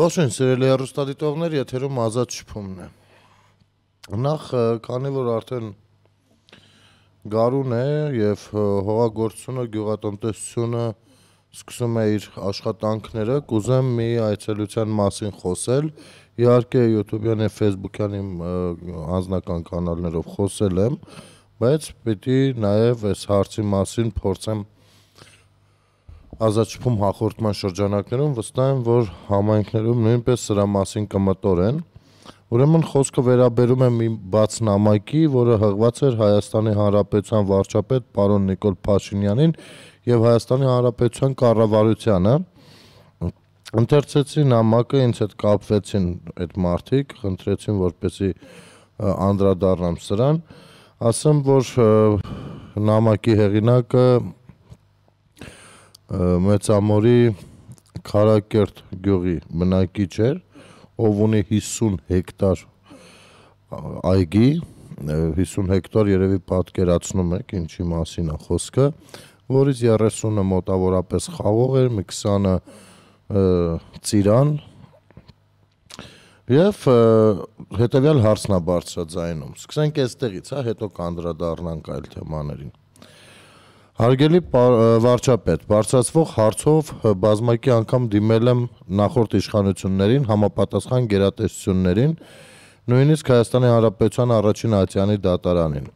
Ողջույն սիրելի հեռուստադիտողներ, եթերում ազատ շփումն է։ Նախ, քանի որ արդեն գարուն է եւ հողագործությունը, գյուղատնտեսությունը սկսում է իր աշխատանքները, կուզեմ մի այցելության մասին խոսել։ Իհարկե YouTube-յան եւ Facebook-յան իմ անձնական կանալներով խոսել եմ, բայց պիտի նաեւ այս հարցի մասին փորձեմ խոսել ազատչփում հաղորդման շրջանակներում վստահ եմ, որ համայնքներում նույնպես սրա մասին կմտորեն։ Ուրեմն խոսքը վերաբերում է մի բաց նամակի, որը հղված էր Հայաստանի Հանրապետության վարչապետ պարոն Նիկոլ Փաշինյանին եւ Հայաստանի Հանրապետության կառավարությանը։ Ընթերցեցի նամակը, ինձ հետ կապվեցին այդ մարդիկ, խնդրեցին, որպեսի անդրադառնամ սրան, ասեմ, որ նամակի հեղինակը Մեծամորի Խարակերտ գյուղի բնակիչ էր, ով ունի 50 հեկտար այգի, 50 հեկտար երևի պատկերացնում եք ինչի մասին է խոսքը, որից 30-ը մոտավորապես խաղող էր, մի 20-ը ծիրան եւ հետեւյալ հարցն է բարձրաձայնում։ Սկսենք այստեղից, հա, հետո կանդրադառնանք այլ թեմաներին։ Հարգելի վարչապետ, բարձրացվող հարցով բազմակի անգամ դիմել եմ նախորդ իշխանություններին, համապատասխան գերատեսչություններին, նույնիսկ Հայաստանի Հանրապետության առաջին ատյանի դատարանին,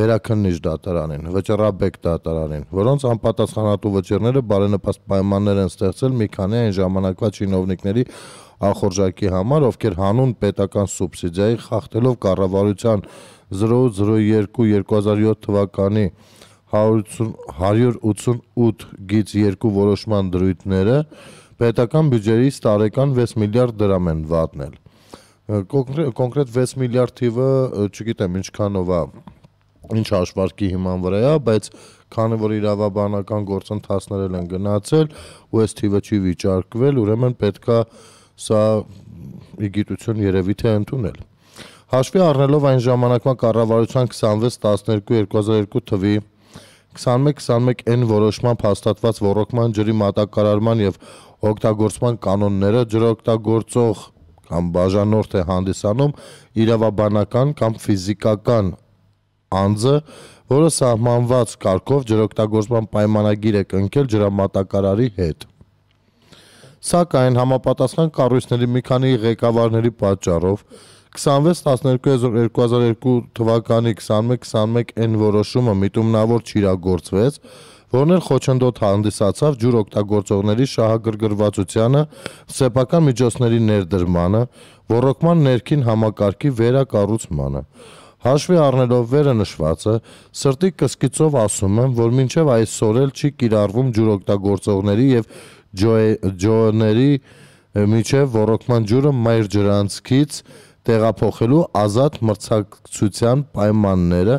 վերաքննիչ դատարանին, վճռաբեկ դատարանին, որոնց անպատասխանատու վճիռները բարենպաստ պայմաններ են ստեղծել մի քանի այն ժամանակվա չինովնիկների ախորժակի համար, ովքեր հանուն պետական սուբսիդիայի խախտելով կառավարության 002 2007 թվականի 188 գից 2 որոշման դրույթները պետական բյուջեից տարեկան 6 միլիարդ դրամ են վատնել։ Կոնկրետ 6 միլիարդ թիվը չգիտեմ ինչքանով է ինչ հաշվարկի հիման վրա է, բայց քանի որ իրավաբանական գործընթացներ են գնացել ու այս թիվը չի վիճարկվել, ուրեմն պետքա սա իգիտություն երևի թե ընդունել։ Հաշվի առնելով այն ժամանակվա կառավարության 26 12 2002 թվականի 21-21-N որոշմամբ հաստատված ռոռոկման ջրի մատակարարման եւ օգտագործման կանոնները ջրօգտագործող կամ բաժանորդ է հանդիսանում իրավաբանական կամ ֆիզիկական անձը, որը սահմանված կարգով ջրօգտագործման պայմանագիր է կնքել ջրամատակարարի հետ։ Սակայն համապատասխան կառույցների մի քանի ղեկավարների պատճառով 26-12-2002 թվականի 21-21-ն որոշումը միտումնավոր չիրագործվեց, որն էլ խոչընդոտ հանդիսացավ ջուր օգտագործողների շահագրգռվածությանը, սեփական միջոցների ներդրմանը, ռոռոկման ներքին համակարգի վերակառուցմանը։ Հաշվի առնելով վերը նշվածը, սրտի կսկիցով ասում եմ, որ մինչև այսօր էլ չի կիրառվում ջուր օգտագործողների եւ ջոների միջև ռոռոկման ջուրը մայր ջրանցքից ջո, տեղափոխելու ազատ մրցակցության պայմանները,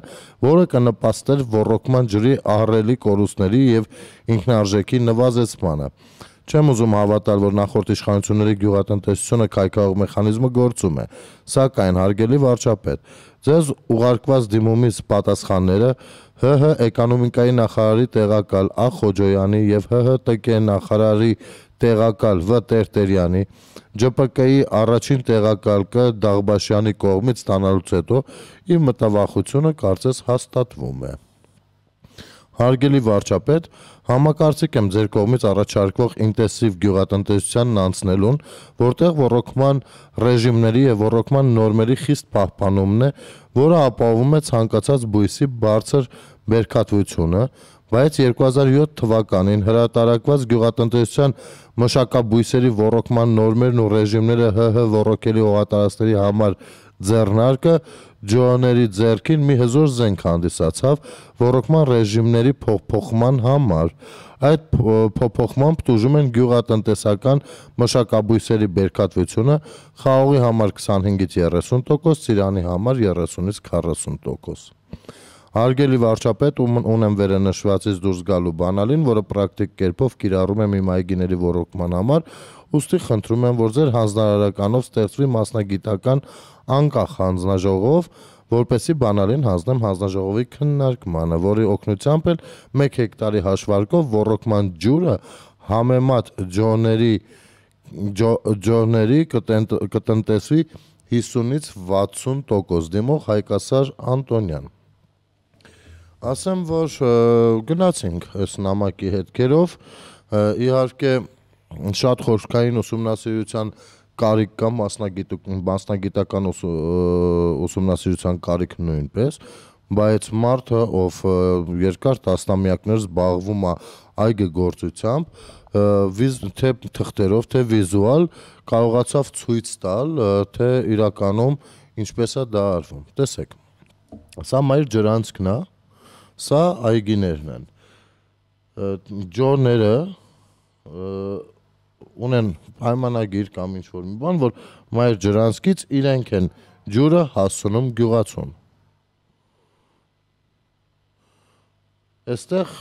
որը կնպաստեր ռոռոկման ջրի ահռելի կորուստների եւ ինքնարժեքի նվազեցմանը։ Չեմ ուզում հավատալ, որ նախորդ իշխանությունների գյուղատնտեսությունը կայքաղող մեխանիզմը գործում է, սակայն հարգելի վարչապետ, ձեզ ուղարկված դիմումից պատասխանները ՀՀ էկոնոմիկայի նախարարի տեղակալ Ա Խոջոյանի եւ ՀՀ ՏԿ նախարարի տեղակալ Վ Տերտերյանի, ՃՊԿ-ի առաջին տեղակալը Դաղբաշյանի կողմից ստանալուց հետո իմ մտավախությունը կարծես հաստատվում է։ Հարգելի վարչապետ, համակարծիք եմ ձեր կողմից առաջարկվող ինտենսիվ գյուղատնտեսությանն անցնելուն, որտեղ ռոռոկման ռեժիմների եւ ռոռոկման նորմերի խիստ պահպանումն է, որը ապահովում է ցանկացած բույսի բարձր բերքատվությունը, Բայց 2007 թվականին հրատարակված գյուղատնտեսության մշակաբույսերի ռոռոկման նորմերն ու ռեժիմները ՀՀ ռոռոկելի օղատարածքների համար ձեռնարկը ջոաների ձեռքին մի հզոր զենք հանդիսացավ ռոռոկման ռեժիմների փոփոխման համար։ Այդ փոփոխմամբ դժում են գյուղատնտեսական մշակաբույսերի բերքատվությունը խաղողի համար 25-ից 30%, ծիրանի համար 30-ից 40%։ Հարգելի վարչապետ, ում ունեմ վերանշվածից դուրս գալու բանալին, որը պրակտիկ կերպով կիրառում եմ իմ այգիների ոռոգման համար, ուստի խնդրում եմ, որ ձեր հանձնարարականով ստեղծվի մասնագիտական անկախ հանձնաժողով, որպեսի բանալին հանձնեմ հանձնաժողովի քննարկմանը, որի օգնությամբ էլ 1 հեկտարի հաշվարկով ոռոգման ջուրը համեմատ ջոների ջոների կտնտեսվի 50-ից 60% դիմող Հայկասար Անտոնյան Ասեմ, որ գնացինք այս նամակի հետքերով, իհարկե շատ խորքային ուսումնասիրության կարիք կա մասնագիտ մասնագիտական ուսումնասիրության կարիք նույնպես, բայց մարդը, ով երկար տասնամյակներ զբաղվում է այգի գործությամբ, վիզ թե թղթերով, թե վիզուալ կարողացավ ցույց տալ, թե իրականում ինչպես է դա արվում։ Տեսեք։ Սա մայր ջրանցքն է, Սա այգիներն են։ Ջորները ունեն պայմանագիր կամ ինչ որ մի բան, որ մայր ջրանցքից իրենք են ջուրը հասցնում գյուղացուն։ Այստեղ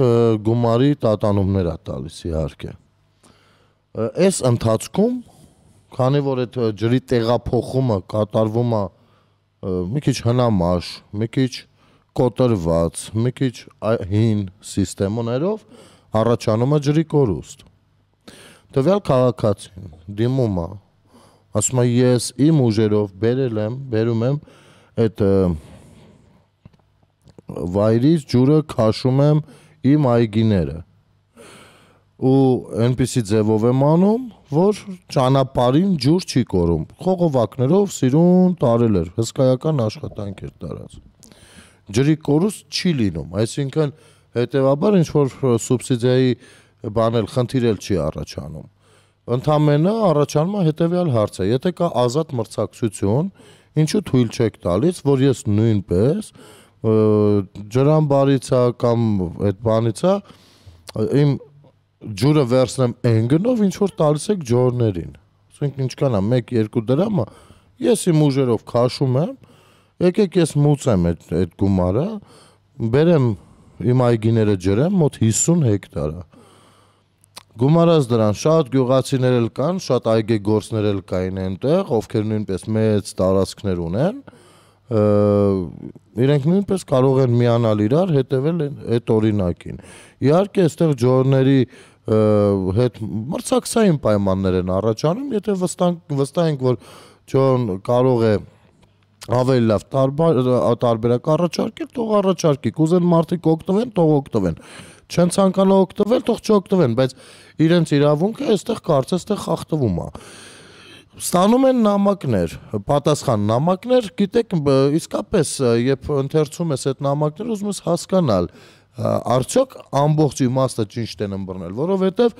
գումարի տատանումներ է տալիս իհարկե։ Այս ընթացքում, քանի որ այդ ջրի տեղափոխումը կատարվում է մի քիչ հնամաշ, մի քիչ կոտրված, մի քիչ հին համակարգերով առաջանում է ջրի կորուստ։ Տվյալ քաղաքացին դիմում է, ասում է ես իմ ուժերով բերել եմ, բերում եմ այդ վայրից ջուրը քաշում եմ իմ այգիները ու այնպիսի ձևով եմ անում, որ ճանապարհին ջուր չի կորում։ Խողովակներով սիրուն տարել էր, հսկայական աշխատանք էր տարած ջրի կորուստ չի լինում, այսինքն հետեւաբար ինչ որ սուբսիդիայի բանել խնդիրել չի առաջանում։ Ընդամենը առաջանում է հետեւյալ հարցը. եթե կա ազատ մրցակցություն, ինչու թույլ չեք տալիս, որ ես նույնպես ջրամբարիցա կամ այդ բանիցա իմ ջուրը վերցնեմ այն գնով, ինչ որ տալիս եք ջորներին։ Ասենք ինչքան է 1-2 դրամը, ես իմ ուժերով քաշում եմ, եկեք ես մուծեմ այդ այդ գումարը, բերեմ իմ այգիները ջրեմ մոտ 50 հեկտարա։ Գումարած դրան շատ գյուղացիներ էլ կան, շատ այգեգործներ էլ կային այնտեղ, ովքեր նույնպես մեծ տարածքներ ունեն, իրենք նույնպես կարող են միանալ իրար, հետևել այդ օրինակին։ Իհարկե, այստեղ ջորների հետ մրցակցային պայմաններ են առաջանում, եթե վստահ վստահ ենք, որ ջորն կարող է ավելի լավ տարբեր տարբերակ առաջարկել, թող առաջարկի, կուզեն մարդիկ օգտվեն, թող օգտվեն։ Չեն ցանկանա օգտվել, թող չօգտվեն, բայց իրենց իրավունքը այստեղ կարծես թե խախտվում է ստանում են նամակներ, պատասխան նամակներ, գիտեք, իսկապես երբ ընթերցում ես այդ նամակները, ուզում ես հասկանալ, արդյոք ամբողջ իմաստը ճիշտ են ըմբռնել, որովհետև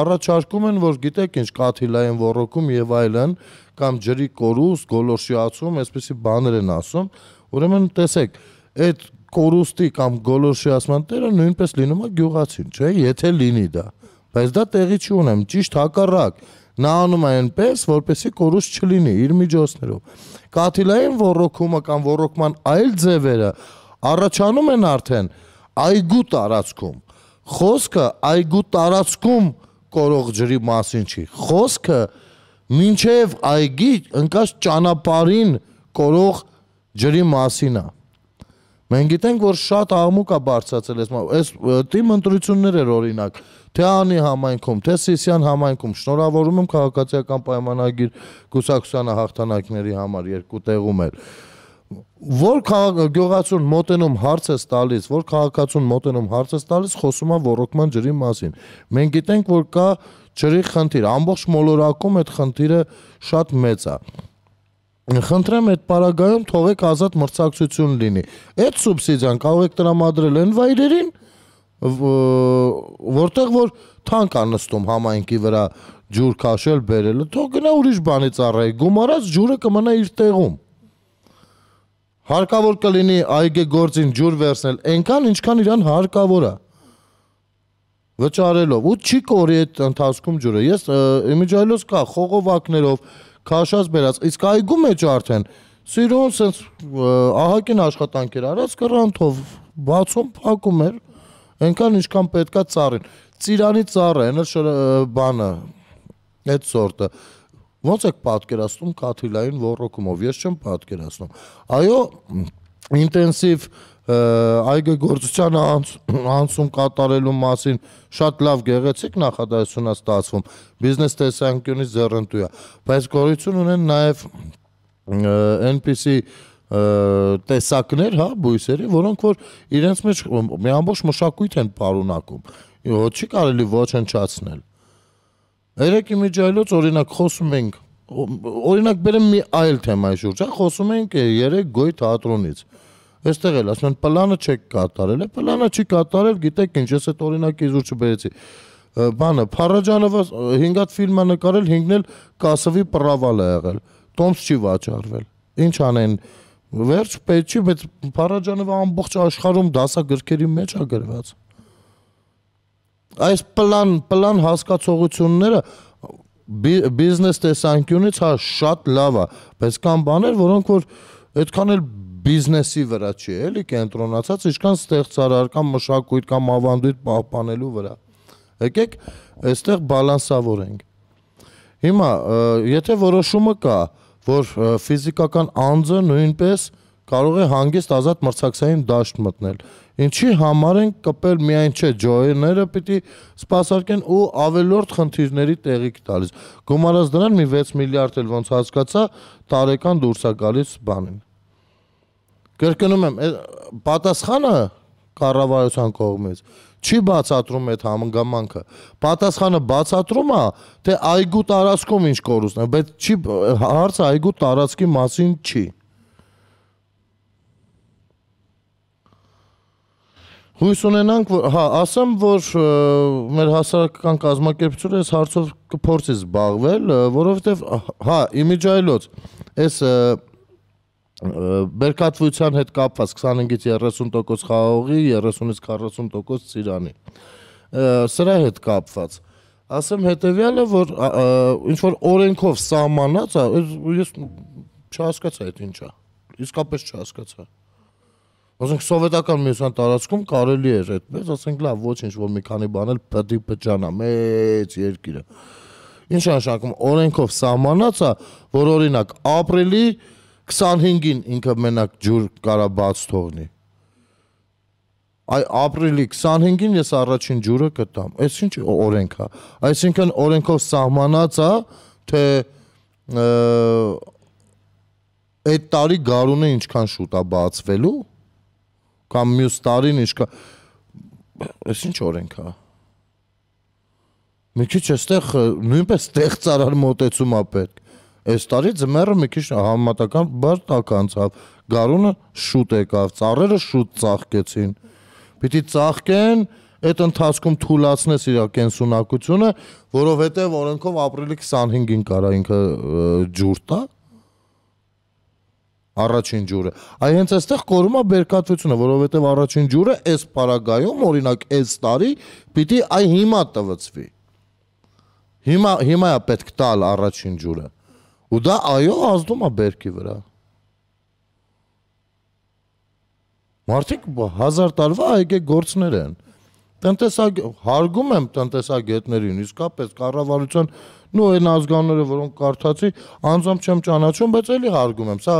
առաջարկում են, որ գիտեք ինչ կաթիլային ռոռոկում եւ այլն, այլ կամ ջրի կորուստ, գոլորշի ացում, այսպիսի բաներ են ասում, ուրեմն տեսեք, այդ կորուստի կամ գոլորշի ասման տերը նույնպես լինում է գյուղացին, չէ, եթե լինի դա։ Բայց դա տեղի չի ունեմ, ճիշտ հակառակ։ Նա անում է այնպես, որպեսի կորուստ չլինի իր միջոցներով։ Կաթիլային ռոռոկումը կամ ռոռոկման այլ ձևերը առաջանում են արդեն այգու տարածքում։ Խոսքը այգու տարածքում կորող ջրի մասին չի։ Խոսքը մինչև այգի ընկած ճանապարհին կորող ջրի մասին է։ Մենք գիտենք, որ շատ աղմուկ է բարձրացել այս այս թիմ ընտրություններ էր օրինակ, թե անի համայնքում, թե Սիսիան համայնքում, շնորհավորում եմ քաղաքացիական պայմանագիր Կուսակցությանը հաղթանակների համար երկու տեղում էր որ գյուղացուն մոտենում հարցս տալիս, որ քաղաքացուն մոտենում հարցս տալիս, խոսում է ռոռոկման ջրի մասին։ Մենք գիտենք, որ կա ջրի խնդիր, ամբողջ մոլորակում այդ խնդիրը շատ մեծ է։ Խնդրեմ այդ պարագայում թողեք ազատ մրցակցություն լինի։ Այդ սուբսիդիան կարող եք տրամադրել այն վայրերին, որտեղ որ թանկ է նստում համայնքի վրա ջուր քաշել, բերելը, թող գնա ուրիշ բանից առայ, գումարած ջուրը կմնա իր տեղում։ Հարկավոր կլինի այգե գործին ջուր վերցնել, այնքան ինչքան իրան հարկավոր է վճարելով ու չի կորի այդ ընթացքում ջուրը։ Ես իմիջայլոս կա խողովակներով քաշած բերած, իսկ այգու մեջ արդեն սիրուն սենց ահակին աշխատանքեր արած կրանթով բացում փակում էր, այնքան ինչքան պետքա ծառին։ Ծիրանի ծառը, այն բանը, այդ սորտը Ոնց եք պատկերացնում կաթիլային ռոռոկումով։ Ես չեմ պատկերացնում։ Այո, ինտենսիվ այգեգործության անց, անցում կատարելու մասին շատ լավ գեղեցիկ նախադասություն է ստացվում բիզնես տեսանկյունից ձեռնտու է, բայց գոյություն ունեն նաև այնպիսի տեսակներ, հա, բույսերի, որոնք որ իրենց մեջ մի ամբողջ մշակույթ են պարունակում։ Չի կարելի ոչնչացնել։ Երեք իմիջայլոց օրինակ խոսում ենք օրինակ բերեմ մի այլ թեմայի շուրջ, հա, խոսում ենք երեք գոյ թատրոնից։ Այստեղ էլ ասում են պլանը չեք կատարել, է պլանը չի կատարել, գիտեք ինչ, ես այդ օրինակը իզուր չբերեցի։ Բանը Փարաջանովը 5-ատ ֆիլմը նկարել, 5-ն էլ Կասովի պրավալ է եղել։ Տոմս չի վաճառվել։ Ինչ անեն։ Վերջ պետք չի, բայց Փարաջանովը ամբողջ աշխարհում դասագրքերի մեջ է գրված այս պլան պլան հասկացողությունները բիզնես տեսանկյունից հա շատ լավ է, բայց կան բաներ, որոնք որ այդքան էլ բիզնեսի վրա չի, էլի կենտրոնացած, ինչքան ստեղծարար կամ մշակույթ կամ ավանդույթ պահպանելու վրա։ Եկեք այստեղ բալանսավորենք։ Հիմա, եթե որոշումը կա, որ ֆիզիկական անձը նույնպես կարող է հանգիստ ազատ մրցակցային դաշտ մտնել, Ինչի համար են կպել միայն չէ ջոյները պիտի սпасարկեն ու ավելորդ խնդիրների տեղիք տալիս։ Գումարած դրան մի 6 միլիարդ էլ ոնց հասկացա, տարեկան դուրս է գալիս բանին։ Կրկնում եմ, պատասխանը կառավարության կողմից չի բացատրում այդ համանգամանքը։ Պատասխանը բացատրում է, թե այգու տարածքում ինչ կորուստն է, բայց չի հարցը այգու տարածքի մասին չի։ Ա, Հույս ունենանք, որ հա, ասեմ, որ մեր հասարակական կազմակերպությունը այս հարցով կփորձի զբաղվել, որովհետև հա, իմիջայլոց այս բերկատվության հետ կապված 25-ից 30% խաղողի, 30-ից 40% ծիրանի։ Սրա հետ կապված ասեմ հետեւյալը, որ ինչ որ օրենքով սահմանած, ես չհասկացա այդ ինչա։ Իսկապես չհասկացա։ չհասկաց ասենք սովետական միության տարածքում կարելի էր այդպես, ասենք լավ, ոչինչ, որ մի քանի բան էլ պետք է փճանա մեծ երկիրը։ Ինչ նշանակում օրենքով սահմանած է, որ օրինակ ապրիլի 25-ին ինքը մենակ ջուր կարա բաց թողնի։ Այ ապրիլի 25-ին ես առաջին ջուրը կտամ։ Այս ինչ օրենք է։ Այսինքն օրենքով սահմանած է, թե այդ տարի գարունը ինչքան շուտ է բացվելու կամ մյուս տարին ինչքան Այս ինչ օրենք է։ հա։ Մի քիչ էստեղ նույնպես ստեղծարար մոտեցում է պետք։ Այս տարի ձմեռը մի քիչ համատական բարդակ անցավ։ Գարունը շուտ եկավ, ծառերը շուտ ծաղկեցին։ Պիտի ծաղկեն, այդ ընթացքում թուլացնես իր կենսունակությունը, որովհետև օրենքով ապրիլի 25-ին կարա ինքը ջուր տա, առաջին ջուրը։ Այ հենց այստեղ կորում է բերկատվությունը, որովհետև առաջին ջուրը այս պարագայում, օրինակ, այս տարի պիտի այ հիմա տվծվի։ Հիմա հիմա է պետք տալ առաջին ջուրը։ Ու դա այո ազդում է բերքի վրա։ Մարդիկ 1000 տարվա այգե գործներ են։ Ա, տնտեսագետ հարգում եմ տնտեսագետներին, իսկապես կառավարության նո այն ազգանները, որոնք կարդացի, անձամբ չեմ ճանաչում, բայց էլի հարգում եմ, սա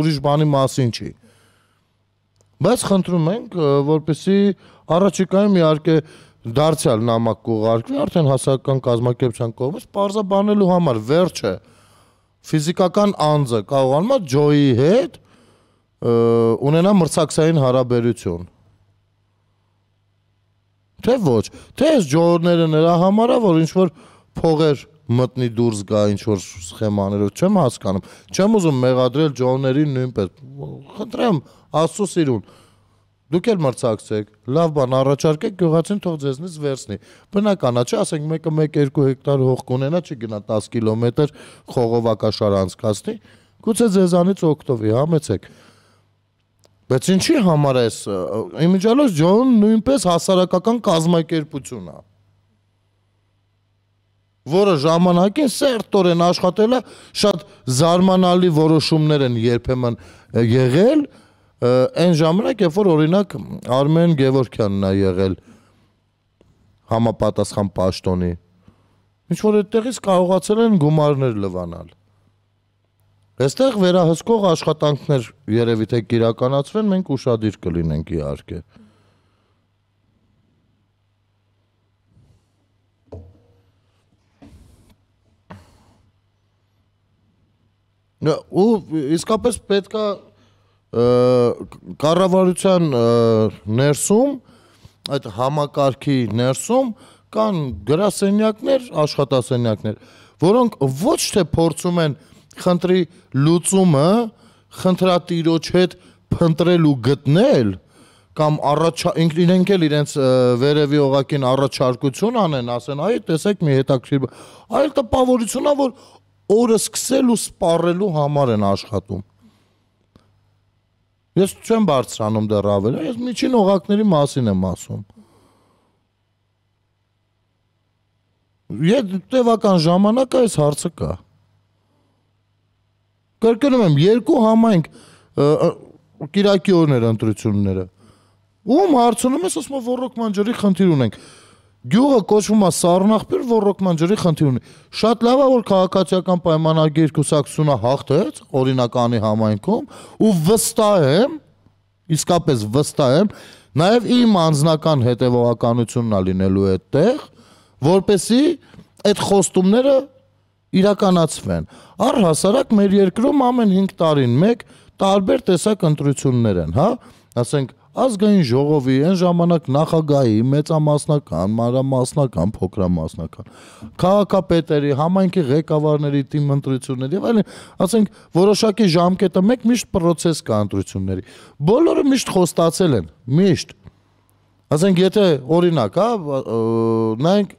ուրիշ բանի մասին չի։ Բայց խնդրում ենք, որպեսի առաջիկայում իհարկե դարձյալ նամակ կուղարկվի արդեն հասարակական կազմակերպության կողմից parzabanելու համար վերջը ֆիզիկական անձը կարողանում է ջոյի հետ ունենա մրցակցային հարաբերություն Թե ոչ, թե այս ջորները նրա համար է, որ ինչ որ փողեր մտնի դուրս գա ինչ որ սխեմաներով, չեմ հասկանում։ Չեմ ուզում մեղադրել ջորներին նույնպես։ Խնդրեմ, աստծո սիրուն, դուք էլ մրցակցեք, լավ բան առաջարկեք, գյուղացին թող ձեզնից վերցնի։ Բնական է, չէ, ասենք մեկը 1-2 հեկտար հող կունենա, չի գնա 10 կիլոմետր խողովակաշար անցկացնի, գուցե ձեզանից օգտվի, համեցեք։ հա, Բայց ինչի համար էս Իմիջալոս Ջոն նույնպես հասարակական կազմակերպություն է որը ժամանակին սերտորեն աշխատել է շատ զարմանալի որոշումներ են երբեմն եղել այն ժամանակ երբ որ օրինակ Արմեն Գևորքյանն է եղել համապատասխան պաշտոնի ինչ որ այդտեղից կարողացել են գումարներ լվանալ Այստեղ վերահսկող աշխատանքներ երևի թե կիրականացվեն, մենք ուրشادիր կլինենք իհարկե։ ու իսկապես պետքա կառավարության ներսում այդ համակարգի ներսում կան գրասենյակներ, աշխատասենյակներ, որոնք ոչ թե փորձում են և, խնդրի լուծումը խնդրատիրոջ հետ փնտրելու գտնել կամ առաջ ինքնինենք էլ իրենց վերևի օղակին առաջարկություն անեն, ասեն, այ տեսեք մի հետաքրիր։ Այլ տպավորությունն է, որ օրը սկսելու սպառելու համար են աշխատում։ Ես չեմ բարձրանում դեռ ավել, ես միջին օղակների մասին եմ ասում։ Եթե տևական ժամանակա այս հարցը կա։ Կրկնում եմ, երկու համայնք Կիրակի օրն էր ընտրությունները։ Ում հարցնում ես, ասում է ռոռոկման ջրի խնդիր ունենք։ Գյուղը կոչվում է Սառնախպիր, որ ռոկման ջրի խնդիր ունի։ Շատ լավ է, որ քաղաքացիական պայմանագիր կուսակցությունը հաղթեց օրինականի համայնքում ու վստահ եմ, իսկապես վստահ եմ, նաև իմ անձնական հետևողականությունն է լինելու այդտեղ, որպեսի այդ խոստումները իրականացվեն։ Առհասարակ մեր երկրում ամեն 5 տարին մեկ տարբեր տեսակ ընտրություններ են, հա? Ասենք ազգային ժողովի այն ժամանակ նախագահի մեծամասնական, մանրամասնական, փոքրամասնական, քաղաքապետերի, համայնքի ղեկավարների թիմ ընտրություններ եւ այլն, ասենք որոշակի ժամկետը մեկ միշտ process կա ընտրությունների։ Բոլորը միշտ խոստացել են, միշտ։ Ասենք եթե օրինակ, հա, նայենք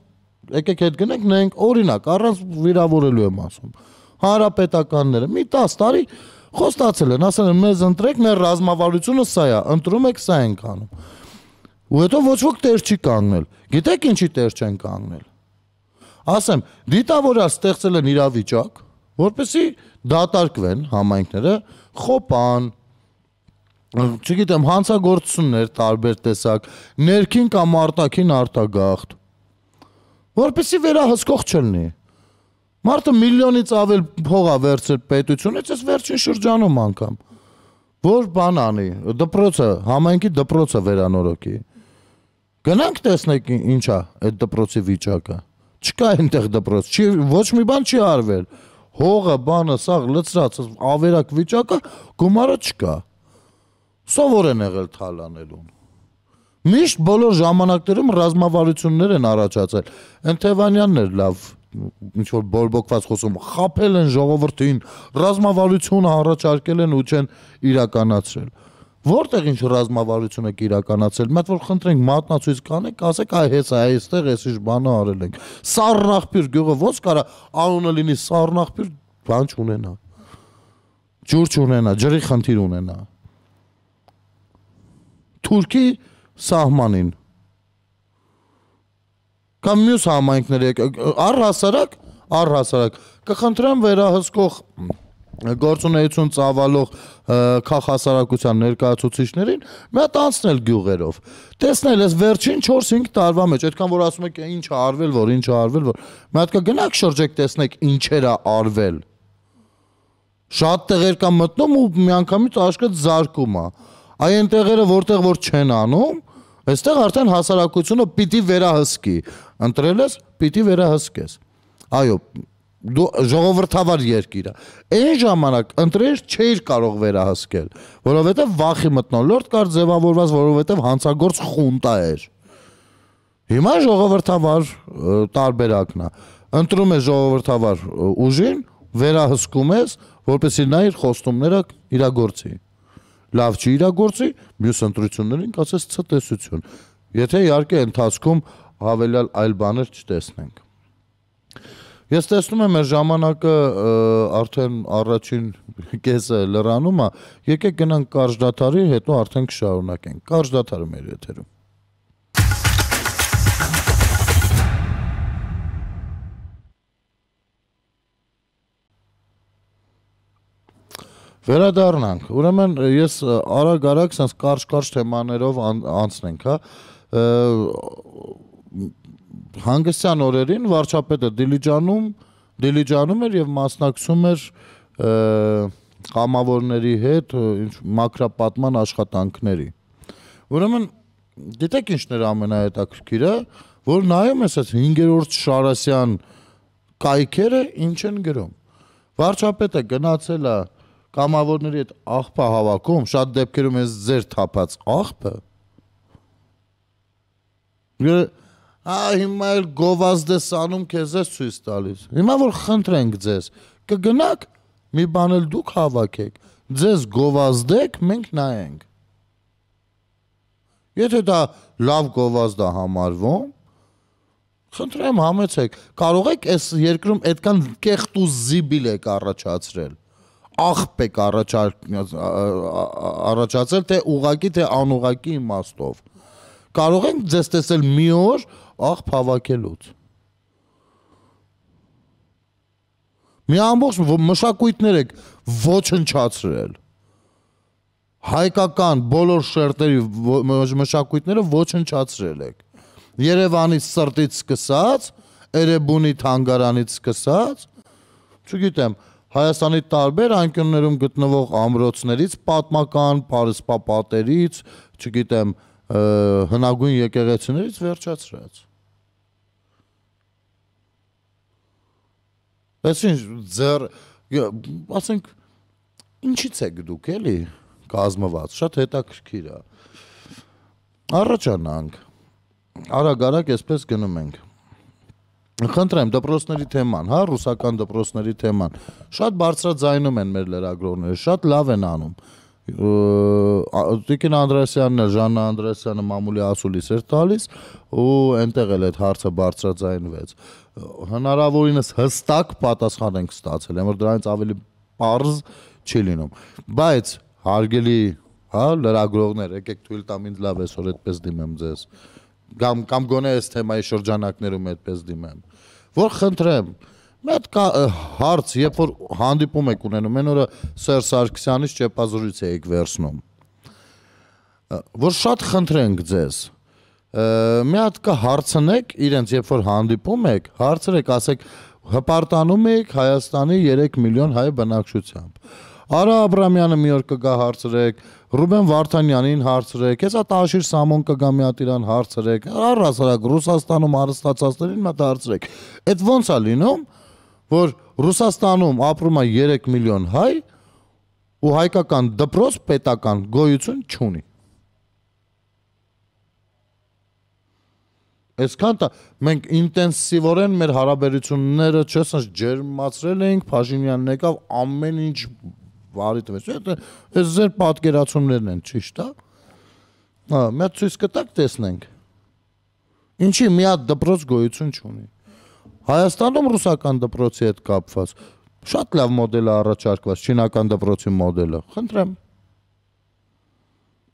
եկեք հետ գնենք նայենք, օրինակ, առանց վիրավորելու եմ ասում։ Հանրապետականները մի 10 տարի խոստացել են, ասել են մեզ ընտրեք, մեր ռազմավարությունը սա է, ընտրում եք սա ենք անում։ Ու հետո ոչ ոք տեր չի կանգնել։ Գիտեք ինչի տեր չեն կանգնել։ Ասեմ, դիտավորյալ ստեղծել են իրավիճակ, որպեսի դատարկվեն համայնքները, խոպան, չգիտեմ, հանցագործություններ տարբեր տեսակ, ներքին կամ արտաքին արտագաղթ, որպեսի վերահսկող չլինի։ Մարդը միլիոնից ավել փող է վերցրել պետությունից, ես վերջին շրջանում անգամ։ Որ բան անի, դպրոցը, համայնքի դպրոցը վերանորոգի։ Գնանք տեսնենք ինչա այդ դպրոցի վիճակը։ Չկա այնտեղ դպրոց, չի ոչ մի բան չի արվել։ Հողը, բանը, սաղ լծրած, ավերակ վիճակը գումարը չկա։ Սովոր են եղել թալանելուն։ Միշտ բոլոր ժամանակներում ռազմավարություններ են առաջացել։ Ընթևանյանն էր լավ ինչ որ բորբոքված խոսում, խապել են ժողովրդին, ռազմավարություն առաջարկել են ու չեն իրականացրել։ Որտեղ ինչ ռազմավարություն եք իրականացել։ Մատ որ խնդրենք մատնացույց կանեք, ասեք այ հես այ այստեղ էսիշ բանը արել ենք։ Սառնախպիր գյուղը ո՞նց կարա անունը լինի սառնախպիր բան չունենա։ Ջուր չունենա, ջրի խնդիր ունենա։ Թուրքի սահմանին։ Կամ մյուս համայնքների առհասարակ, առհասարակ կխնդրեմ վերահսկող գործունեություն ծավալող քաղաքասարակության ներկայացուցիչներին մի հատ անցնել գյուղերով։ Տեսնել այս վերջին 4-5 տարվա մեջ, այդքան որ ասում եք ինչ է արվել, որ ինչ է արվել, որ մի հատ կգնաք շրջեք տեսնեք ինչեր է արվել։ Շատ տեղեր կա մտնում ու միանգամից աշխատ զարկում է։ մի այն տեղերը, որտեղ որ չեն անում, այստեղ արդեն հասարակությունը պիտի վերահսկի։ Ընտրել ես, պիտի վերահսկես։ Այո, դու ժողովրդավար երկիր է։ Այն ժամանակ ընտրեր չէր կարող վերահսկել, որովհետև վախի մտնոլորտ կար ձևավորված, որովհետև հանցագործ խունտա էր։ Հիմա ժողովրդավար տարբերակն է։ Ընտրում ես ժողովրդավար ուժին, վերահսկում ես, որպեսզի նա իր խոստումները իրագործի։ իր լավ չի իրագործի, մյուս ընտրություններին կասես ց տեսություն։ Եթե իհարկե ընթացքում հավելյալ այլ բաներ չտեսնենք։ Ես տեսնում եմ մեր ժամանակը արդեն առաջին կեսը լրանում է, եկեք գնանք կարժ դաթարի, հետո արդեն կշարունակենք։ Կարժ դաթարը մեր եթերում։ Վերադառնանք։ Ուրեմն ես արագ-արագ sense կարճ-կարճ թեմաներով անցնենք, հա։ Հանգստյան օրերին վարչապետը Դիլիջանում Դիլիջանում էր եւ մասնակցում էր կամավորների հետ ինչ մակրապատման աշխատանքների։ Ուրեմն դիտեք ինչներ ամենահետաքրքիրը, որ նայում ես այս 5-րդ Շարասյան կայքերը ինչ են գրում։ Վարչապետը գնացել է կամավորների այդ աղբա հավաքում շատ դեպքերում ես ձեր թափած աղբը Ա հիմա էլ գովազդես անում քեզ էս ցույց տալիս։ Հիմա որ խնդրենք ձեզ, կգնաք մի բան էլ դուք հավաքեք։ Ձեզ գովազդեք, մենք նայենք։ Եթե դա լավ գովազդ է համարվում, խնդրեմ համեցեք։ Կարող եք այս երկրում այդքան կեղտ ու զիբիլ եք առաջացրել աղբ եք առաջացել թե ուղակի թե անուղակի իմաստով։ Կարող ենք ձեզ տեսել մի օր աղբ հավաքելուց։ Մի ամբողջ մշակույթներ եք ոչնչացրել։ Հայկական բոլոր շերտերի մշակույթները ոչնչացրել եք։ Երևանից սրտից սկսած, Էրեբունի թանգարանից սկսած, չգիտեմ, Հայաստանի տարբեր անկյուններում գտնվող ամրոցներից, պատմական, պարսպապատերից, չգիտեմ, հնագույն եկեղեցիներից վերջացրած։ Բայց ինչ ձեր, ասենք, ինչից եք դուք էլի կազմված, շատ հետաքրքիր է։ Առաջանանք։ Արագ-արագ այսպես գնում ենք։ Խնդրեմ դպրոցների թեման, հա, ռուսական դպրոցների թեման։ Շատ բարձրաձայնում են մեր լրագրողները, շատ լավ են անում։ Տիկին Անդրեասյանն է, Ժաննա Անդրեասյանը մամուլի ասուլիս էր տալիս ու այնտեղ էլ այդ հարցը բարձրաձայնվեց։ Հնարավորինս հստակ պատասխան ենք ստացել, այնուր դրանից ավելի པարզ չի լինում։ Բայց հարգելի, հա, լրագրողներ, եկեք թույլ տամ ինձ լավ այսօր այդպես դիմեմ ձեզ։ Ա կամ կամ գոնե այս թեմայի շրջանակներում այդպես դիմեմ որ խնդրեմ մետ կա հարց երբ որ հանդիպում եք ունենում այն օրը Սերժ Սարգսյանից չեպազորից եք վերցնում որ շատ խնդրենք ձեզ մի հատ կհարցնեք իրենց երբ որ հանդիպում եք հարցրեք ասեք հպարտանում եք Հայաստանի 3 միլիոն հայ բնակչությամբ Արա Աբրամյանը մի օր կգա հարցրեք Ռուբեն Վարդանյանին հարցրեք, հեսա Տաշիր Սամոն Կգամյատիրան հարցրեք, առհասարակ Ռուսաստանում արստացածներին մատ հարցրեք։ Այդ ո՞նց է լինում, որ Ռուսաստանում ապրում է 3 միլիոն հայ ու հայկական դպրոց պետական գոյություն չունի։ Այսքան տա մենք ինտենսիվորեն մեր հարաբերությունները չես ջերմացրել էինք, Փաշինյանն եկավ ամեն ինչ վարի տվեց։ Դա այս ձեր պատկերացումներն են, ճիշտ է։ Հա, մի հատ ցույց կտակ տեսնենք։ Ինչի մի հատ դպրոց գոյություն չունի։ Հայաստանում ռուսական դպրոցի հետ կապված շատ լավ մոդել է առաջարկված, չինական դպրոցի մոդելը։ Խնդրեմ։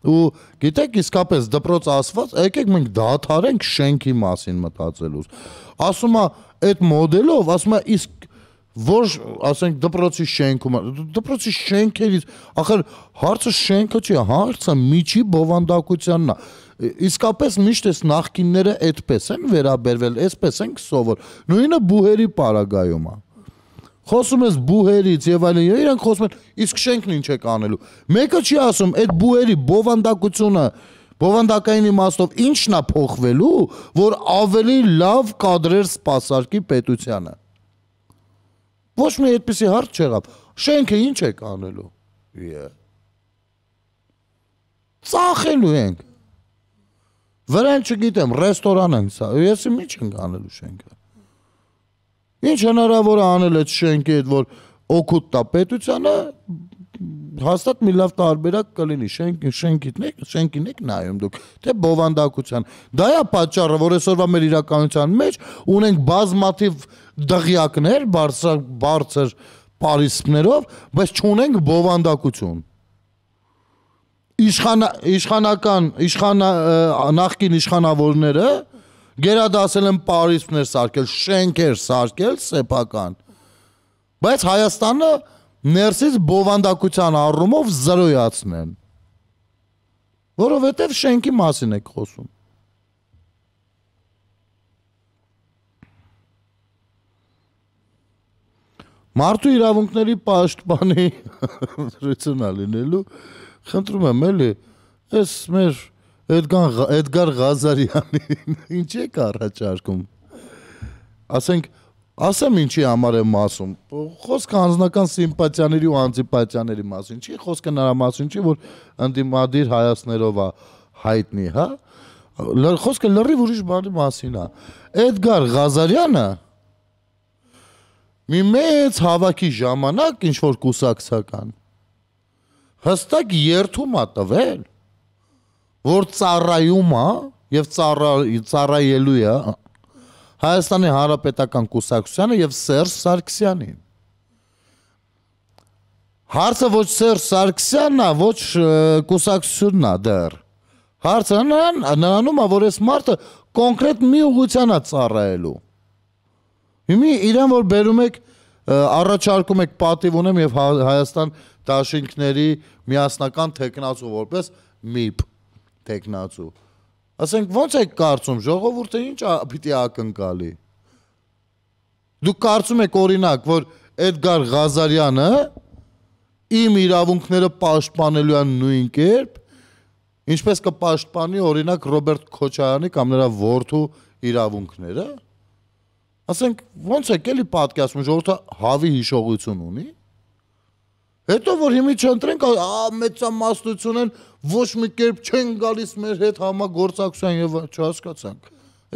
Ու գիտեք, իսկապես դպրոց ասված, եկեք մենք դաթարենք շենքի մասին մտածելուց։ Ասում է, այդ մոդելով, ասում է, իսկ որ ասենք դպրոցի շենքում դպրոցի շենքերից ախր հարցը շենքը չի հարցը միջի բովանդակությանն է իսկապես միշտ էս նախկինները այդպես են վերաբերվել այսպես են սովոր նույնը բուհերի պարագայում է խոսում ես բուհերից եւ այլն իրենք խոսում են իսկ շենքն ինչ է կանելու մեկը չի ասում այդ բուհերի բովանդակությունը բովանդակային իմաստով ինչն է փոխվելու որ ավելի լավ կադրեր սпасարկի պետությանը Ոչ մի այդպիսի հարց չեղավ։ Շենքը ինչ է կանելու։ Yeah. Ծախելու ենք։ Վրան չգիտեմ, ռեստորան են սա։ Ես ի՞նչ ենք անելու շենքը։ Ինչ հնարավոր է անել այդ շենքի հետ, որ օգուտ տա պետությանը, հաստատ մի լավ տարբերակ կլինի շենք շենքիտնեք շենքին եք նայում դուք թե բովանդակության դա է պատճառը որ այսօրվա մեր իրականության մեջ ունենք բազմաթիվ դղյակներ բարձր բարձր պարիսպներով բայց չունենք բովանդակություն իշխան իշխանական իշխան նախկին իշխանավորները գերադասել են Փարիզներ սարքել, շենքեր սարքել սեփական։ Բայց Հայաստանը ներսից բովանդակության առումով զրոյացնեն։ Որովհետև շենքի մասին եք խոսում։ Մարդու իրավունքների պաշտպանի ռեցոնալ լինելու խնդրում եմ էլի այս մեր Էդգար Էդգար Ղազարյանին ինչ է առաջարկում ասենք Ասեմ ինչի համար եմ ասում։ Խոսքը անձնական սիմպաթիաների ու անտիպաթիաների մասին չի, խոսքը նրա մասին չի, որ ընդդիմադիր հայացներով է հայտնի, հա։ Լր խոսքը լրիվ ուրիշ բանի մասին է։ Էդգար Ղազարյանը մի մեծ հավաքի ժամանակ ինչ որ կուսակցական հստակ երթում է տվել, որ ծառայում է եւ ծառայելու է Հայաստանի Հանրապետական կուսակցությանը եւ Սերժ Սարգսյանին։ Հարցը ոչ Սերժ Սարգսյանն է, ոչ կուսակցությունն է դեռ։ Հարցը նրան նրանում է, որ այս մարդը կոնկրետ մի ուղղության է ծառայելու։ Հիմի իրեն որ բերում եք առաջարկում եք պատիվ ունեմ եւ հա, Հայաստան դաշինքների միասնական տեխնացու որպես MIP տեխնացու Ասենք ո՞նց եք կարծում ժողովուրդը ինչ պիտի ակնկալի։ Դուք կարծում եք օրինակ, որ Էդգար Ղազարյանը իմ իրավունքները պաշտպանելու է նույն կերպ, ինչպես կպաշտպանի օրինակ Ռոբերտ Քոչարյանի կամ նրա որդու իրավունքները։ Ասենք ո՞նց է կելի պատկերացնում ժողովուրդը հավի հիշողություն ունի։ Հետո որ հիմի չընտրենք, մեծամասնություն են ոչ մի կերպ չեն գալիս մեր հետ համագործակցության եւ չհասկացանք։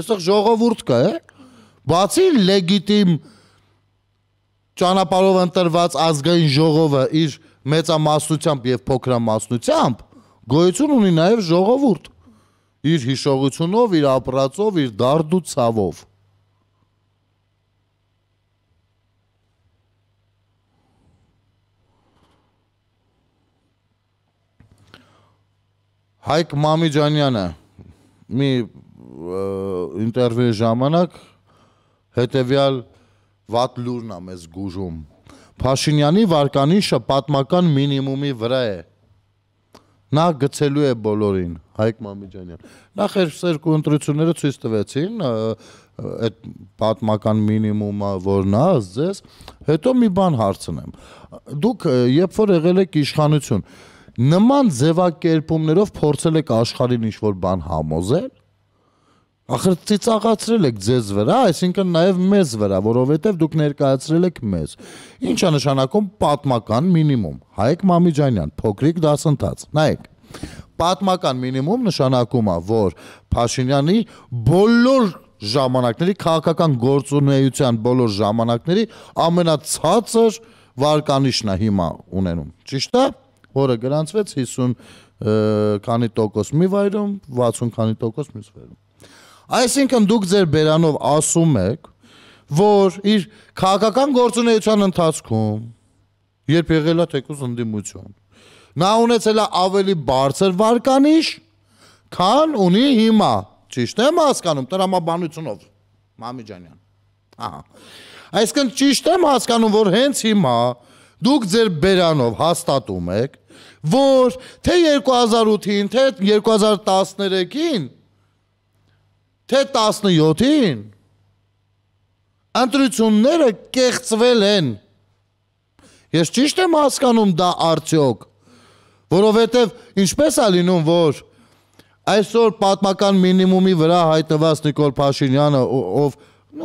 Այստեղ ժողովուրդ կա, է։ Բացի լեգիտիմ ճանապարհով ընտրված ազգային ժողովը իր մեծամասնությամբ եւ փոքրամասնությամբ գոյություն ունի նաեւ ժողովուրդ իր հիշողությունով, իր ապրածով, իր դարդու ցավով։ Հայկ Մամիջանյանը մի ինտերվյուի ժամանակ հետևյալ վատ լուրն է մեզ գուժում։ Փաշինյանի վարկանիշը պատմական մինիմումի վրա է։ Նա գցելու է բոլորին, Հայկ Մամիջանյան։ Նախ երկու ընտրությունները ցույց տվեցին այդ պատմական մինիմումը որն է ձեզ, հետո մի բան հարցնեմ։ Դուք երբ որ եղել եք իշխանություն, նման ձևակերպումներով փորձել եք աշխարհին ինչ որ բան համոզել Ախր ծիծաղացրել եք ձեզ վրա, այսինքն նաև մեզ վրա, որովհետև դուք ներկայացրել եք մեզ։ Ինչ է նշանակում պատմական մինիմում։ Հայկ Մամիջանյան, փոքրիկ դասընթաց։ Նայեք։ Պատմական մինիմում նշանակում է, որ Փաշինյանի բոլոր ժամանակների քաղաքական գործունեության բոլոր ժամանակների ամենացածր վարկանիշն է հիմա ունենում։ Ճիշտ է որը գրանցվեց 50 քանի տոկոս մի վայրում, 60 քանի տոկոս մյուս վայրում։ Այսինքն դուք ձեր բերանով ասում եք, որ իր քաղաքական գործունեության ընթացքում երբ եղել է թեկուզ ընդդիմություն, նա ունեցել է ավելի բարձր վարկանիշ, քան ունի հիմա։ Ճիշտ եմ հասկանում, տրամաբանությունով, Մամի ջանյան։ Ահա։ Այսինքն ճիշտ եմ հասկանում, որ հենց հիմա դուք ձեր բերանով հաստատում եք, որ թե 2008-ին, թե 2013-ին, թե 17-ին ընտրությունները կեղծվել են։ Ես ճիշտ եմ հասկանում դա արդյոք, որովհետև ինչպես է լինում, որ այսօր պատմական մինիմումի վրա հայտնված Նիկոլ Փաշինյանը, ով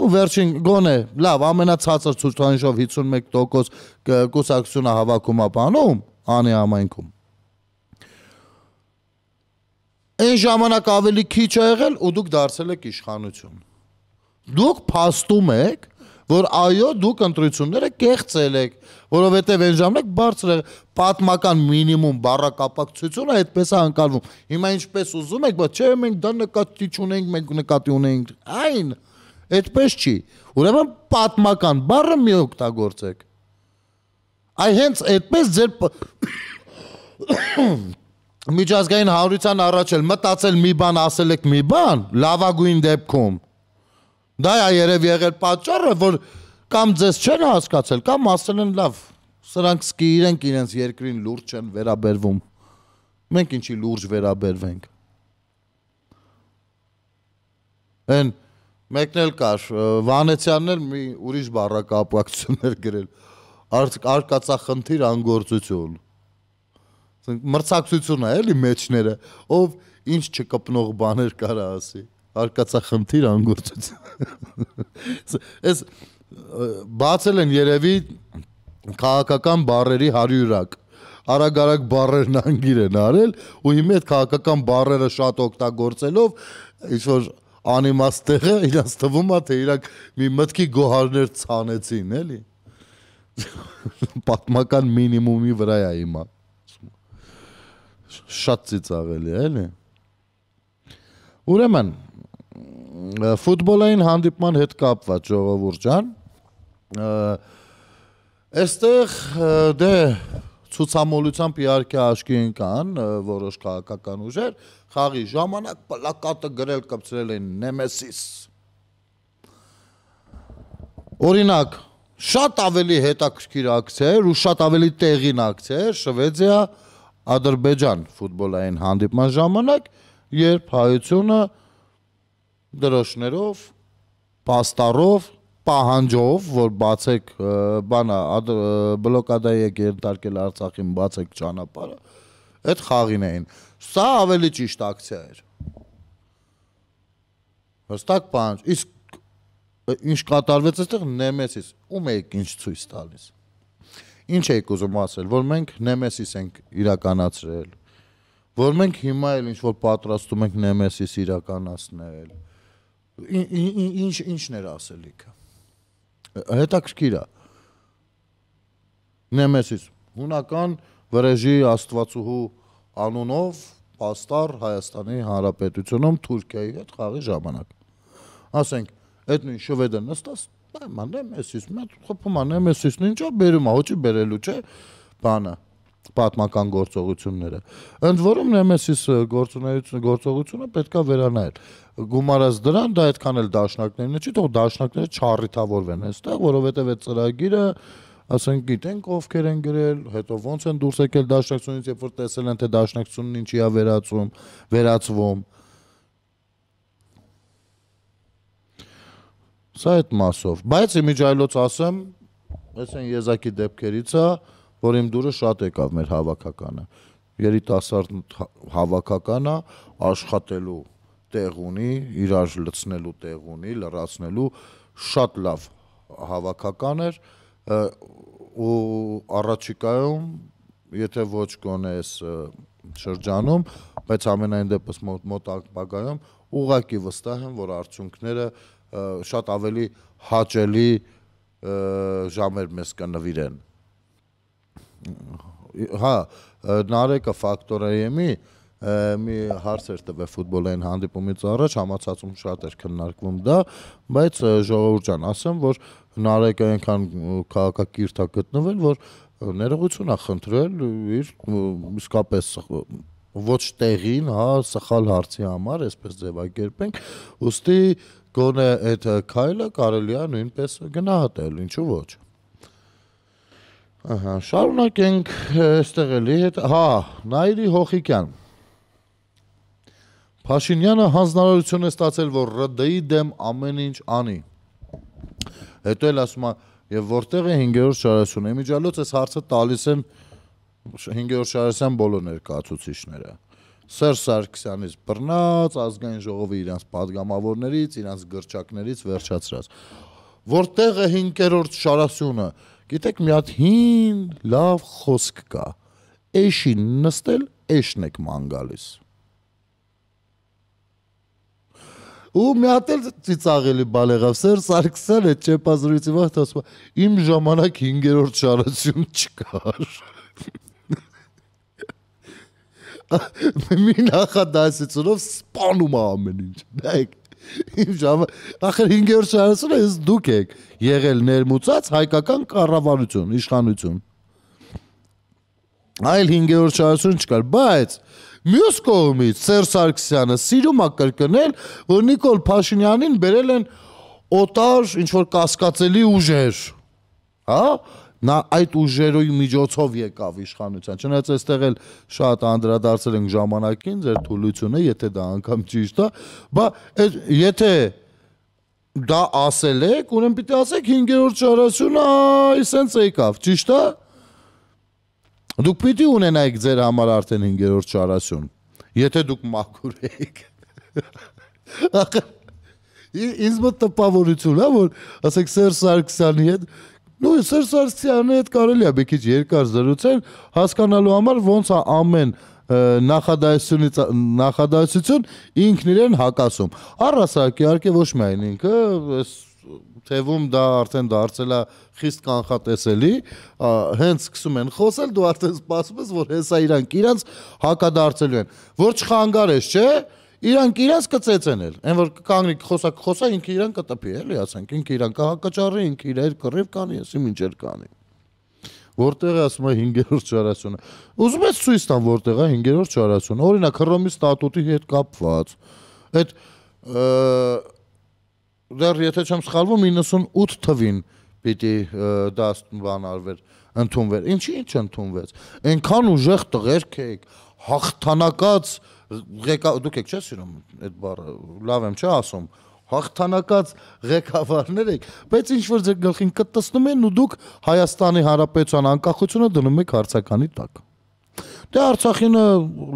ու վերջին գոնե, լավ, ամենացածր ցուցանիշով 51% կուսակցությունը հավաքում ապանում, անի համայնքում։ Այն ժամանակ ավելի քիչ է եղել ու դուք դարձել եք իշխանություն։ Դուք փաստում եք, որ այո, դուք ընտրությունները կեղծել եք, որովհետև այն ժամանակ բարձր է պատմական մինիմում բառակապակցությունը այդպես է անցալվում։ Հիմա ինչպես ուզում եք, բայց չէ, մենք դա նկատի չունենք, մենք նկատի ունենք։ Այն այդպես չի։ Ուրեմն պատմական բառը մի օգտագործեք այ հենց այդպես ձեր միջազգային հանրության առաջ էլ մտածել մի բան ասել եք մի բան լավագույն դեպքում դա է երև եղել պատճառը որ կամ ձեզ չեն հասկացել կամ ասել են լավ սրանք սկի իրենք իրենց երկրին լուրջ չեն վերաբերվում մենք ինչի լուրջ վերաբերվենք այն մեկն էլ կար վանեցյանն էլ մի ուրիշ բառակապակցություններ գրել արկածախնդիր անգործություն։ Ասենք մրցակցություն է էլի մեջները, ով ինչ չկպնող բաներ կարա ասի։ Արկածախնդիր անգործություն։ Էս բացել են երևի քաղաքական բարերի 100-ակ արագ-արագ բարերն անգիր են արել ու հիմա այդ քաղաքական բարերը շատ օգտագործելով ինչ որ անիմաստ տեղը իրաց թվում է թե իրանք մի մտքի գոհարներ ցանեցին էլի պատմական մինիմումի վրա է հիմա շատ ծիծաղելի է էլի ուրեմն ֆուտբոլային հանդիպման հետ կապված ժողովուրդ ջան այստեղ դե ցուցամոլությամբ իհարկե աչքի ընկան որոշ քաղաքական ուժեր խաղի ժամանակ պլակատը գրել կպցրել են նեմեսիս օրինակ շատ ավելի հետաքրքիր ակցիա էր ու շատ ավելի տեղին ակցիա էր Շվեդիա Ադրբեջան ֆուտբոլային հանդիպման ժամանակ, երբ հայությունը դրոշներով, պաստառով, պահանջով, որ բացեք բանը բլոկադա եկել դարկել Արցախին, բացեք ճանապարհը, այդ խաղին էին։ Սա ավելի ճիշտ ակցիա էր։ Հստակ պահանջ։ Իսկ ինչ կատարվեց այդտեղ նեմեսիս, ում եք ինչ ցույց տալիս։ Ինչ եք ուզում ասել, որ մենք նեմեսիս ենք իրականացրել, որ մենք հիմա էլ ինչ որ պատրաստում ենք նեմեսիս իրականացնել։ Ինչ ինչն էր ասելիքը։ Հետաքրքիր է։ Նեմեսիս հունական վրեժի աստվածուհու անունով պաստար Հայաստանի Հանրապետությունում Թուրքիայի հետ խաղի ժամանակ։ Ասենք այդ նույն շվեդը նստած պայման է դե մեսիս մոտ խփում անե մեսիսն ինչա բերում ա ոչի բերելու չէ բանը պատմական գործողությունները ընդ որում նեմեսիս գործունեությունը գործողությունը պետքա վերանայել գումարած դրան դա այդքան էլ դաշնակներն չի թող դաշնակները չառիթավորվեն այստեղ որովհետև այդ ծրագիրը ասենք գիտենք ովքեր են գրել, հետո ոնց են դուրս եկել դաշնակցությունից, երբ որ տեսել են թե դաշնակցությունն ինչի է վերածում, վերածվում, վերածվում Սա այդ մասով, բայց իմիջայլոց ասեմ, այս են եզակի դեպքերից է, որ իմ դուրը շատ եկավ մեր հավաքականը։ Երիտասարդ հա-, հավաքականը աշխատելու տեղ ունի, իրար լցնելու տեղ ունի, լրացնելու շատ լավ հավաքական էր ու առաջիկայում եթե ոչ գոնե այս շրջանում, բայց ամենայն դեպս մոտ ապագայում ուղակի վստահ եմ, որ արդյունքները շատ ավելի հաճելի ժամեր մեզ կնվիրեն։ Հա, Նարեկը ֆակտորայեմի մի հարց էր տվել ֆուտբոլային հանդիպումից առաջ, համացածում շատ էր քննարկվում դա, բայց ժողովուրդ ջան, ասեմ, որ Նարեկը այնքան քաղաքակիրթ է գտնվել, որ ներողություն է խնդրել իր իսկապես ոչ տեղին, հա, սխալ հարցի համար, այսպես ձևակերպենք, ուստի գոնե այդ քայլը կարելի է նույնպես գնահատել, ինչու ոչ։ Ահա, շարունակենք այստեղ էլի հետ, հա, Նայիրի Հոխիկյան։ Փաշինյանը հանձնարարություն է ստացել, որ ՌԴ-ի դեմ ամեն ինչ անի։ Հետո էլ ասում է, Եվ որտեղ է 5-րդ շարասյուն։ Իմիջալոց այս հարցը տալիս են 5-րդ շարասյան բոլոր ներկայացուցիչները։ Սերժ Սարգսյանից բռնած, ազգային ժողովի իրանց падգամավորներից, իրանց գրչակներից վերջացրած։ Որտեղ է 5-րդ շարասյունը։ Գիտեք, մի հատ հին լավ խոսք կա։ Էշին նստել, էշն եք ման գալիս։ ու մի հատ էլ ծիծաղելի բան եղավ Սերժ Սարգսյանը չեպազրույցի վաղ ասում իմ ժամանակ 5-րդ շարացում չկար մի նախադասությունով սպանում է ամեն ինչ։ Դեք իմ ժամը ախր 5-րդ շարասը ես դուք եք եղել ներմուծած հայկական կառավարություն, իշխանություն։ Այլ 5-րդ շարասուն չկար, բայց Մյուս կողմից Սերժ Սարգսյանը սիրում է կրկնել, որ Նիկոլ Փաշինյանին բերել են օտար ինչ որ կասկածելի ուժեր։ Հա? Նա այդ ուժերոյի միջոցով եկավ իշխանության։ Չնայած այստեղ էլ շատ անդրադարձել ենք ժամանակին ձեր թուլությունը, եթե դա անգամ ճիշտ է, բա այդ եթե դա ասել եք, ուրեմն պիտի ասեք 5-րդ շարասյունը այսպես եկավ, ճիշտ է։ Դուք պիտի ունենայիք ձեր համար արդեն 5-րդ շարասյուն։ Եթե դուք մաքուր եք։ Ախը ինձ մոտ տպավորություն է, որ ասենք Սերժ Սարգսյանի հետ նո Սերժ Սարգսյանի հետ կարելի է մի քիչ երկար զրուցել, հասկանալու համար ոնց է ամեն նախադասությունից նախադասություն ինքն իրեն հակասում։ Առհասարակ իհարկե ոչ միայն ինքը, այս թևում դա արդեն դարձել է խիստ կանխատեսելի, հենց սկսում են խոսել, դու արդեն սպասում ես, որ հեսա իրանք իրանց հակադարձելու են։ Որ չխանգարես, չէ՞, իրանք իրանց կծեցեն էլ, այն որ կանգնի խոսա խոսա ինքը իրան կտպի, էլի ասենք, ինքը իրան կհակաճառի, ինքը իր կռիվ կանի, ասի մինչեր կանի։ Որտեղ է ասում է 5-րդ շարասյունը։ Ուզում ես ցույց տամ որտեղ է 5-րդ շարասյունը։ Օրինակ Հռոմի ստատուտի հետ կապված։ Այդ դեռ եթե չեմ սխալվում 98 թվին պիտի դա բանալվեր ընդունվեր ինչի ինչ ընդունվեց այնքան ուժեղ տղեր կեիք հաղթանակած դուք եք չէ սիրում այդ բառը լավ եմ չէ ասում հաղթանակած ղեկավարներ եք, բայց ինչ որ ձեր գլխին կտտնում են ու դուք Հայաստանի Հանրապետության անկախությունը դնում եք հարցականի տակ։ Դե Արցախինը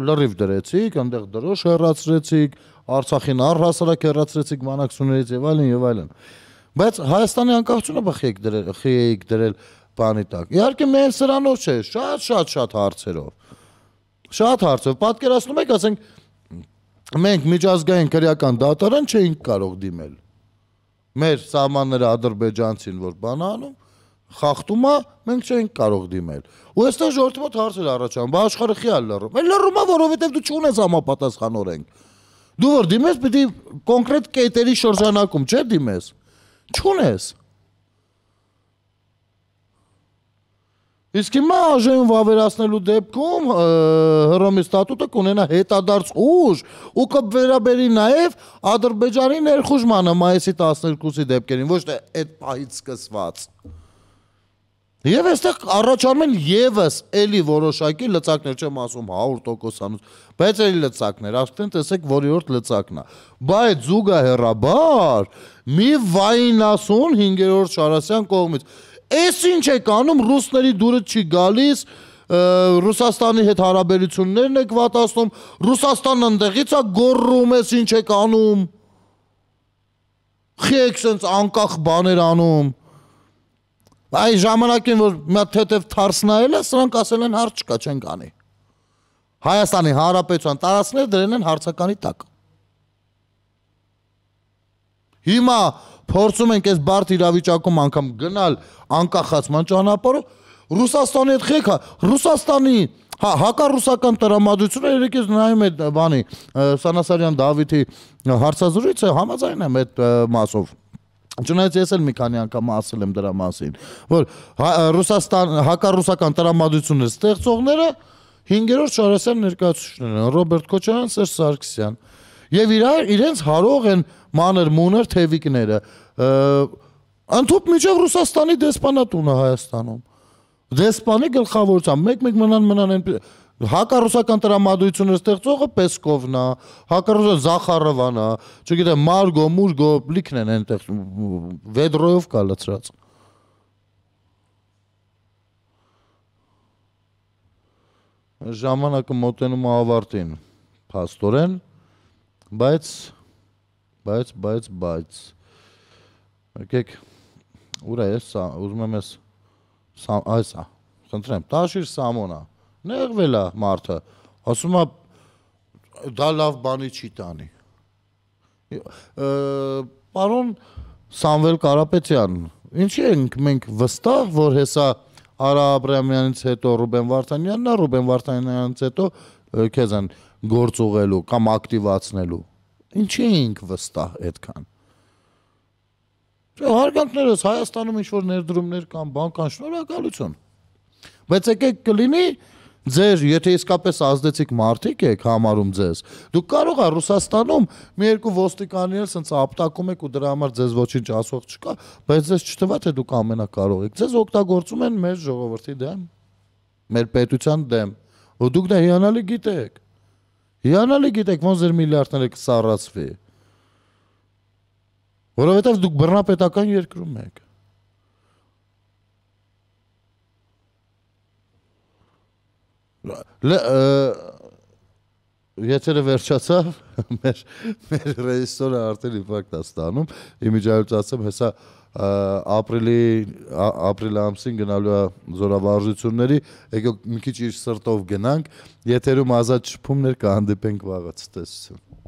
լրիվ դրեցիք, այնտեղ դրոշ հեռացրեցիք, Արցախին առհասարակ հեռացրեցիք մանակցուններից եւ այլն եւ այլն։ Բայց Հայաստանի անկախությունը բխեք դրել, խիեիք դրել բանի տակ։ Իհարկե միայն սրանով չէ, շատ-շատ շատ հարցերով։ Շատ հարցով։ Պատկերացնում եք, ասենք մենք միջազգային քրեական դատարան չէինք կարող դիմել։ Մեր սահմանները ադրբեջանցին որ բան անում, խախտում է, մենք չենք կարող դիմել։ Ու այստեղ ժողովրդի մոտ հարցեր առաջանում, բա աշխարհը խիալ լռում։ Այն լռում է, որովհետև դու չունես համապատասխան օրենք։ Դու որ դիմես, պիտի կոնկրետ կետերի շրջանակում, չէ՞ դիմես։ Չունես։ Իսկ հիմա ԱԺ-ն վավերացնելու դեպքում հռոմի ստատուտը կունենա հետադարձ ուժ ու կվերաբերի նաև Ադրբեջանի ներխուժմանը մայիսի 12-ի դեպքերին, ոչ թե այդ պահից սկսված։ Եվ այստեղ առաջանում են եւս էլի որոշակի լծակներ, չեմ ասում 100%-անոց, հա, բայց էլի լծակներ, ասեն տեսեք, որի օրդ լծակն է։ Բայց զուգահեռաբար մի վայն ասուն 5-րդ Շարասյան կողմից։ Էս ինչ է կանում, ռուսների դուրը չի գալիս, Ռուսաստանի հետ հարաբերություններն է կվատացնում, Ռուսաստանն ընդեղից է գոռում էս ինչ է կանում։ Խիեք սենց անկախ բաներ անում։ Այս ժամանակին որ մի հատ թեթև թարսնայել է, սրանք ասել են հարց չկա, չեն կանի։ Հայաստանի Հանրապետության տարածքները դրել են հարցականի տակ։ Հիմա փորձում ենք այս բարդ իրավիճակում անգամ գնալ անկախացման ճանապարհով Ռուսաստանի հետ խեքա, Ռուսաստանի հա հակառուսական տրամադրությունը երեք ես նայում այդ բանի Սանասարյան Դավիթի հարցազրույցը համաձայն եմ այդ մասով։ Չնայած ես էլ մի քանի անգամ ասել եմ դրա մասին, որ հա, Ռուսաստան հակառուսական տրամադրությունը ստեղծողները 5-րդ շարասյան ներկայացուցիչներն են՝ Ռոբերտ Քոչարյան, Սերժ Սարգսյան։ Եվ իրար իրենց հարող են մանր մուներ թևիկները։ Անթոփ միջև Ռուսաստանի դեսպանատունը Հայաստանում։ Դեսպանի գլխավորությամբ մեկ-մեկ մնան մնան այնպես հակառուսական տրամադրությունը ստեղծողը Պեսկովն է, հակառուսը Զախարովան է, չգիտեմ Մարգո, Մուրգո, Բլիքն են այնտեղ Վեդրոյով կա լծրած։ Ժամանակը մոտենում է ավարտին, փաստորեն, բայց բայց բայց բայց եկեք ուր է սա, ուզում եմ ես այս է, խնդրեմ, տաշիր սամոնա Նեղվել է մարդը, ասում է դա լավ բանի չի տանի։ Պարոն Սամվել Կարապետյան, ինչի ենք մենք վստահ, որ հեսա Արա Աբրամյանից հետո Ռուբեն Վարդանյանն է, Ռուբեն Վարդանյանից հետո քեզ են գործ ուղելու կամ ակտիվացնելու։ Ինչի ենք վստահ այդքան։ Հարգանքներս Հայաստանում ինչ որ ներդրումներ կամ բանկան շնորհակալություն։ Բայց եկեք կլինի, կլ Ձեր, եթե իսկապես ազդեցիկ մարդիկ եք համարում ձեզ, դուք կարող ա Ռուսաստանում մի երկու ոստիկանի էլ սենց ապտակում եք ու դրա համար ձեզ ոչինչ ասող չկա, բայց ձեզ չթվա թե դուք ամենակարող եք։ Ձեզ օգտագործում են մեր ժողովրդի դեմ, մեր պետության դեմ, ու դուք դա հիանալի գիտեք։ Հիանալի գիտեք, ոնց ձեր միլիարդները կսառածվի։ Որովհետև դուք բռնապետական երկրում եք։ Եթերը վերջացավ, մեր մեր ռեժիսորը արդեն ինֆարկտ է ստանում։ Իմիջայից ասեմ, հեսա ապրիլի ապրիլի ամսին գնալու է զորավարժությունների, եկեք մի քիչ իր սրտով գնանք։ Եթերում ազատ շփումներ կհանդիպենք վաղը ցտեսություն։